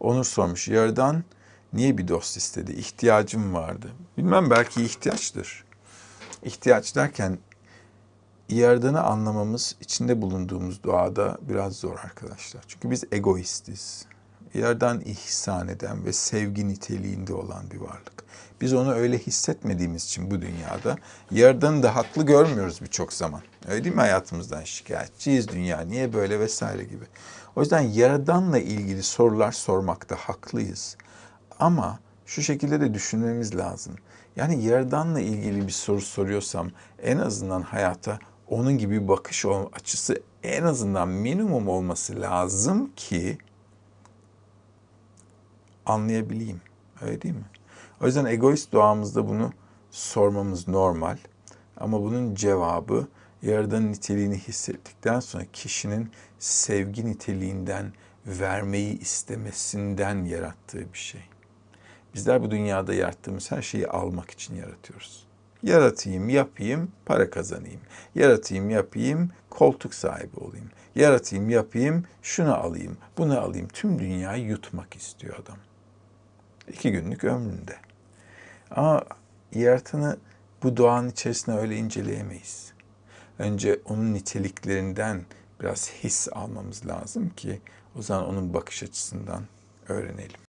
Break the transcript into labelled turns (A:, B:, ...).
A: Onur sormuş. Yardan niye bir dost istedi? İhtiyacım vardı. Bilmem belki ihtiyaçtır. İhtiyaç derken yaradanı anlamamız içinde bulunduğumuz doğada biraz zor arkadaşlar. Çünkü biz egoistiz yerden ihsan eden ve sevgi niteliğinde olan bir varlık. Biz onu öyle hissetmediğimiz için bu dünyada yerden da haklı görmüyoruz birçok zaman. Öyle değil mi hayatımızdan şikayetçiyiz dünya niye böyle vesaire gibi. O yüzden yaradanla ilgili sorular sormakta haklıyız. Ama şu şekilde de düşünmemiz lazım. Yani yaradanla ilgili bir soru soruyorsam en azından hayata onun gibi bir bakış açısı en azından minimum olması lazım ki anlayabileyim. Öyle değil mi? O yüzden egoist doğamızda bunu sormamız normal. Ama bunun cevabı yaradan niteliğini hissettikten sonra kişinin sevgi niteliğinden vermeyi istemesinden yarattığı bir şey. Bizler bu dünyada yarattığımız her şeyi almak için yaratıyoruz. Yaratayım, yapayım, para kazanayım. Yaratayım, yapayım, koltuk sahibi olayım. Yaratayım, yapayım, şunu alayım, bunu alayım. Tüm dünyayı yutmak istiyor adam iki günlük ömründe. Ama yaratanı bu doğanın içerisinde öyle inceleyemeyiz. Önce onun niteliklerinden biraz his almamız lazım ki o zaman onun bakış açısından öğrenelim.